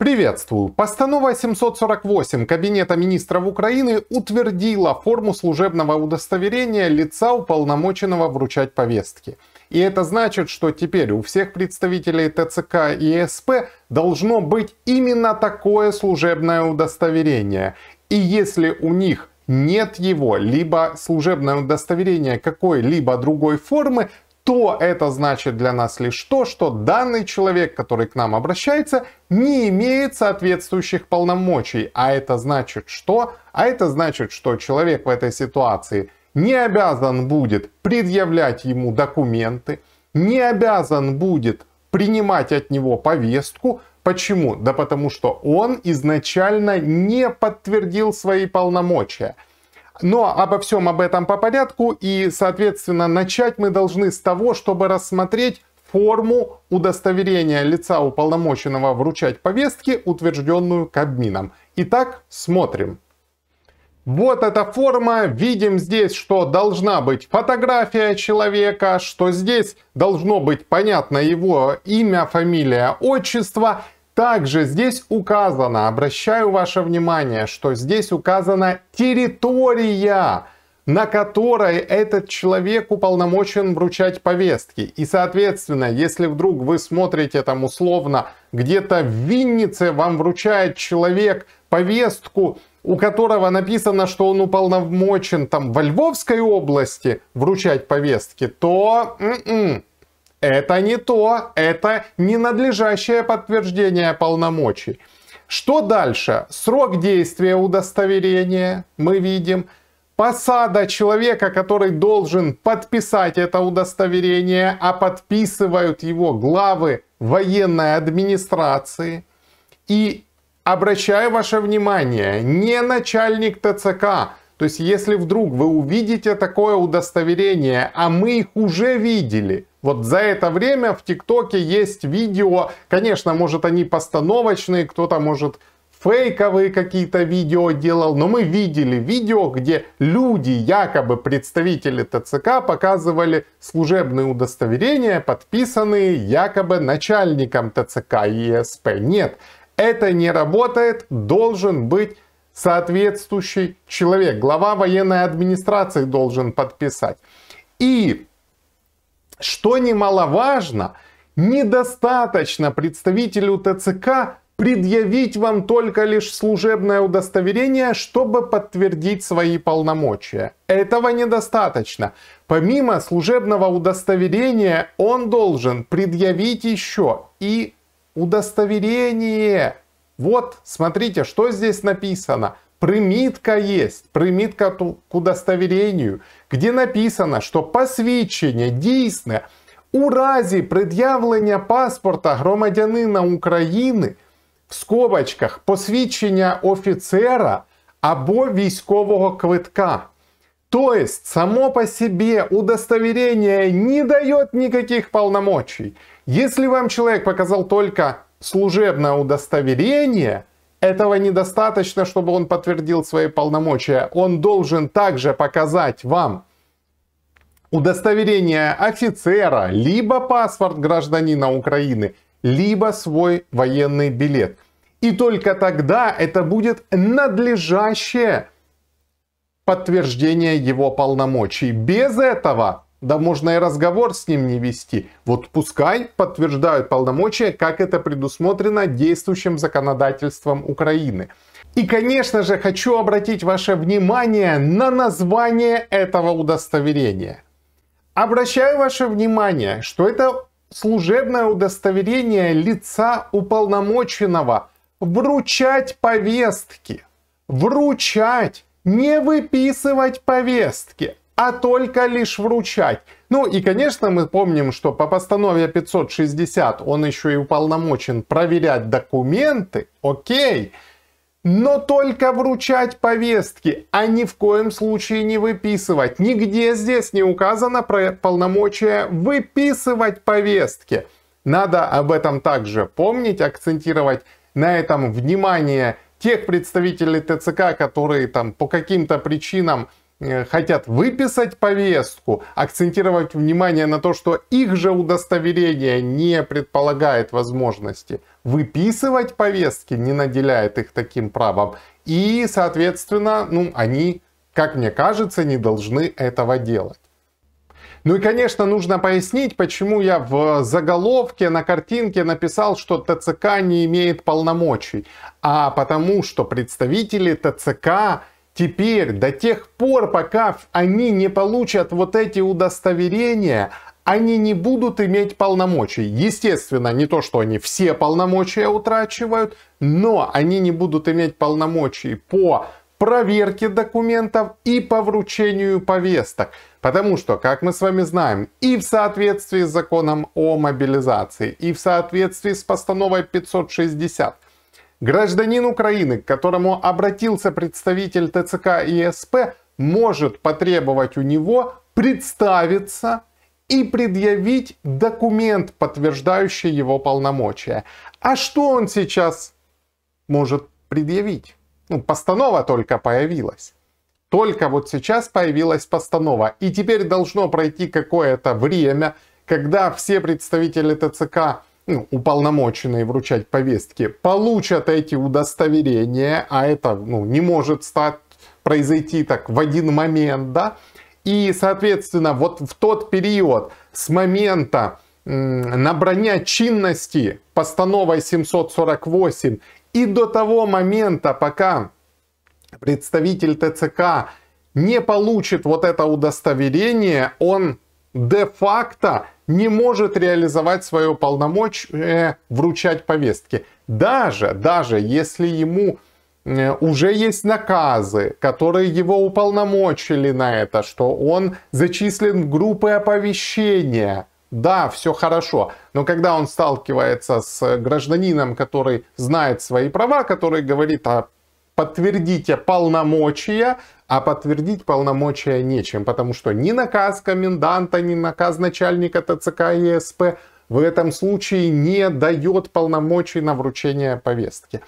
Приветствую. Постанова 748 Кабинета министров Украины утвердила форму служебного удостоверения лица уполномоченного вручать повестки. И это значит, что теперь у всех представителей ТЦК и СП должно быть именно такое служебное удостоверение. И если у них нет его, либо служебное удостоверение какой-либо другой формы, что это значит для нас лишь то, что данный человек, который к нам обращается, не имеет соответствующих полномочий. А это значит что? А это значит, что человек в этой ситуации не обязан будет предъявлять ему документы, не обязан будет принимать от него повестку. Почему? Да потому что он изначально не подтвердил свои полномочия – но обо всем об этом по порядку. И, соответственно, начать мы должны с того, чтобы рассмотреть форму удостоверения лица уполномоченного вручать повестки, утвержденную Кабмином. Итак, смотрим. Вот эта форма. Видим здесь, что должна быть фотография человека, что здесь должно быть понятно его имя, фамилия, отчество – также здесь указано, обращаю ваше внимание, что здесь указана территория, на которой этот человек уполномочен вручать повестки. И, соответственно, если вдруг вы смотрите там условно, где-то в Виннице вам вручает человек повестку, у которого написано, что он уполномочен там во Львовской области вручать повестки, то... М м-м, -м, это не то, это ненадлежащее подтверждение полномочий. Что дальше? Срок действия удостоверения мы видим. Посада человека, который должен подписать это удостоверение, а подписывают его главы военной администрации. И обращаю ваше внимание, не начальник ТЦК, то есть, если вдруг вы увидите такое удостоверение, а мы их уже видели, вот за это время в ТикТоке есть видео, конечно, может они постановочные, кто-то может фейковые какие-то видео делал, но мы видели видео, где люди, якобы представители ТЦК, показывали служебные удостоверения, подписанные якобы начальником ТЦК и ЕСП. Нет, это не работает, должен быть соответствующий человек. Глава военной администрации должен подписать. И, что немаловажно, недостаточно представителю ТЦК предъявить вам только лишь служебное удостоверение, чтобы подтвердить свои полномочия. Этого недостаточно. Помимо служебного удостоверения, он должен предъявить еще и удостоверение вот, смотрите, что здесь написано. Примитка есть, примитка к удостоверению, Где написано, что посвящение дійсне у разі пред'явлення паспорта громадянина України в скобочках посвідчення офицера, або військового квитка. То есть, само по себе удостоверение не дает никаких полномочий. Если вам человек показал только служебное удостоверение, этого недостаточно, чтобы он подтвердил свои полномочия. Он должен также показать вам удостоверение офицера, либо паспорт гражданина Украины, либо свой военный билет. И только тогда это будет надлежащее подтверждение его полномочий. Без этого да можно и разговор с ним не вести. Вот пускай подтверждают полномочия, как это предусмотрено действующим законодательством Украины. И, конечно же, хочу обратить ваше внимание на название этого удостоверения. Обращаю ваше внимание, что это служебное удостоверение лица уполномоченного вручать повестки. Вручать, не выписывать повестки, а только лишь вручать. Ну и, конечно, мы помним, что по постанове 560 он еще и уполномочен проверять документы, окей, но только вручать повестки, а ни в коем случае не выписывать. Нигде здесь не указано про полномочия выписывать повестки. Надо об этом также помнить, акцентировать на этом внимание тех представителей ТЦК, которые там по каким-то причинам Э, хотят выписать повестку, акцентировать внимание на то, что их же удостоверение не предполагает возможности выписывать повестки, не наделяет их таким правом. И, соответственно, ну, они, как мне кажется, не должны этого делать. Ну и, конечно, нужно пояснить, почему я в заголовке на картинке написал, что ТЦК не имеет полномочий. А потому что представители ТЦК Теперь, до тех пор, пока они не получат вот эти удостоверения, они не будут иметь полномочий. Естественно, не то, что они все полномочия утрачивают, но они не будут иметь полномочий по проверке документов и по вручению повесток. Потому что, как мы с вами знаем, и в соответствии с законом о мобилизации, и в соответствии с постановой 560, Гражданин Украины, к которому обратился представитель ТЦК и СП, может потребовать у него представиться и предъявить документ, подтверждающий его полномочия. А что он сейчас может предъявить? Ну, постанова только появилась. Только вот сейчас появилась постанова. И теперь должно пройти какое-то время, когда все представители ТЦК ну, уполномоченные вручать повестки, получат эти удостоверения, а это ну, не может стать, произойти так в один момент, да, и, соответственно, вот в тот период с момента набрания чинности постановой 748 и до того момента, пока представитель ТЦК не получит вот это удостоверение, он де-факто не может реализовать свое полномочие вручать повестки. Даже, даже если ему э, уже есть наказы, которые его уполномочили на это, что он зачислен в группы оповещения. Да, все хорошо, но когда он сталкивается с гражданином, который знает свои права, который говорит, а подтвердите полномочия, а подтвердить полномочия нечем, потому что ни наказ коменданта, ни наказ начальника ТЦК и СП в этом случае не дает полномочий на вручение повестки.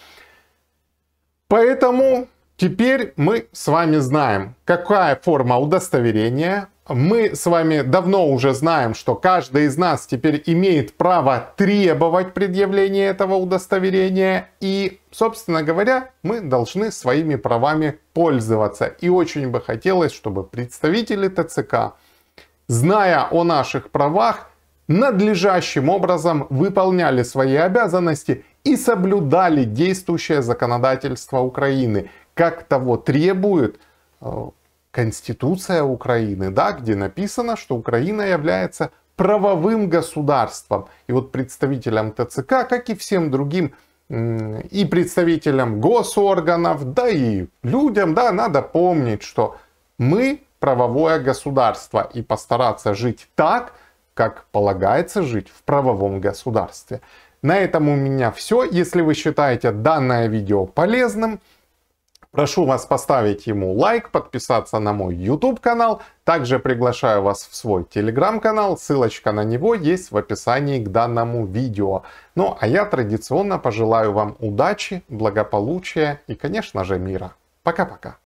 Поэтому Теперь мы с вами знаем, какая форма удостоверения мы с вами давно уже знаем, что каждый из нас теперь имеет право требовать предъявления этого удостоверения. И, собственно говоря, мы должны своими правами пользоваться. И очень бы хотелось, чтобы представители ТЦК, зная о наших правах, надлежащим образом выполняли свои обязанности и соблюдали действующее законодательство Украины, как того требует э, Конституция Украины, да, где написано, что Украина является правовым государством. И вот представителям ТЦК, как и всем другим и представителям госорганов, да и людям, да, надо помнить, что мы правовое государство и постараться жить так, как полагается жить в правовом государстве. На этом у меня все. Если вы считаете данное видео полезным, Прошу вас поставить ему лайк, подписаться на мой YouTube канал. Также приглашаю вас в свой Telegram канал. Ссылочка на него есть в описании к данному видео. Ну а я традиционно пожелаю вам удачи, благополучия и, конечно же, мира. Пока-пока.